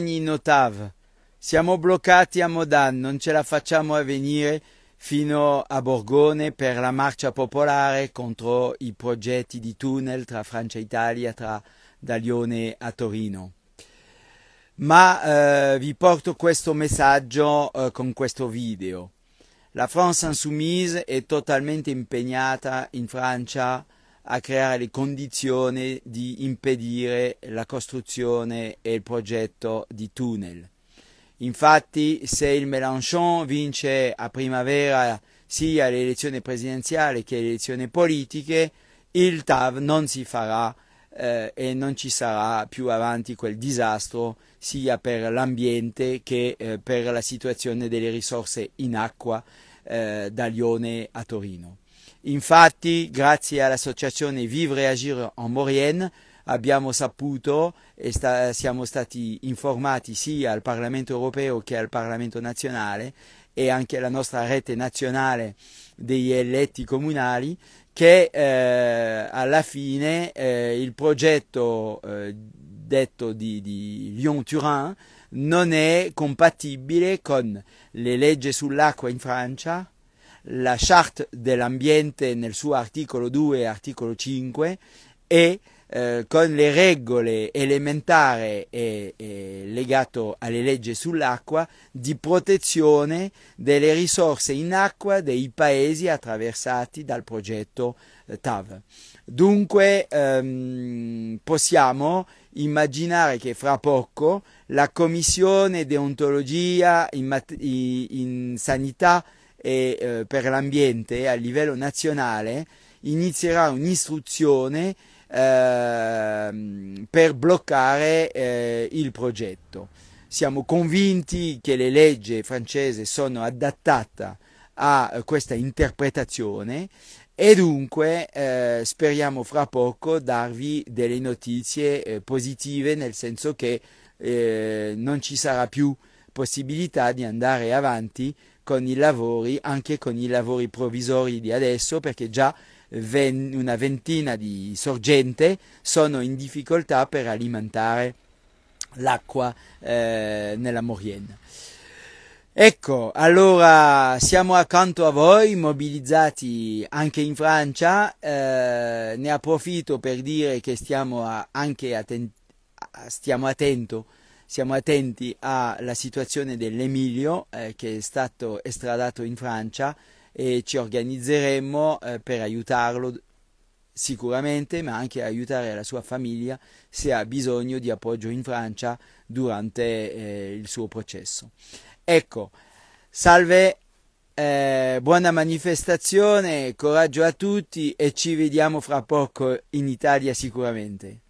Notav. Siamo bloccati a Modan, non ce la facciamo a venire fino a Borgone per la marcia popolare contro i progetti di tunnel tra Francia e Italia, tra da Lione a Torino. Ma eh, vi porto questo messaggio eh, con questo video. La France insoumise è totalmente impegnata in Francia a creare le condizioni di impedire la costruzione e il progetto di tunnel. Infatti, se il Mélenchon vince a primavera sia le elezioni presidenziali che le elezioni politiche, il TAV non si farà eh, e non ci sarà più avanti quel disastro sia per l'ambiente che eh, per la situazione delle risorse in acqua eh, da Lione a Torino. Infatti, grazie all'associazione Vivre e Agire en Maurienne, abbiamo saputo e sta, siamo stati informati sia al Parlamento europeo che al Parlamento nazionale e anche alla nostra rete nazionale degli eletti comunali che eh, alla fine eh, il progetto eh, detto di, di Lyon-Turin non è compatibile con le leggi sull'acqua in Francia, la charte dell'ambiente nel suo articolo 2 e articolo 5 e eh, con le regole elementari e, legato alle leggi sull'acqua di protezione delle risorse in acqua dei paesi attraversati dal progetto eh, TAV. Dunque ehm, possiamo immaginare che fra poco la Commissione Deontologia in, in Sanità e eh, per l'ambiente a livello nazionale inizierà un'istruzione eh, per bloccare eh, il progetto. Siamo convinti che le leggi francesi sono adattate a questa interpretazione e dunque eh, speriamo fra poco darvi delle notizie eh, positive nel senso che eh, non ci sarà più possibilità di andare avanti con i lavori, anche con i lavori provvisori di adesso, perché già ven- una ventina di sorgente sono in difficoltà per alimentare l'acqua eh, nella Morienne. Ecco, allora siamo accanto a voi, mobilizzati anche in Francia, eh, ne approfitto per dire che stiamo a, anche atten- stiamo attento siamo attenti alla situazione dell'Emilio eh, che è stato estradato in Francia e ci organizzeremo eh, per aiutarlo sicuramente, ma anche aiutare la sua famiglia se ha bisogno di appoggio in Francia durante eh, il suo processo. Ecco, salve, eh, buona manifestazione, coraggio a tutti e ci vediamo fra poco in Italia sicuramente.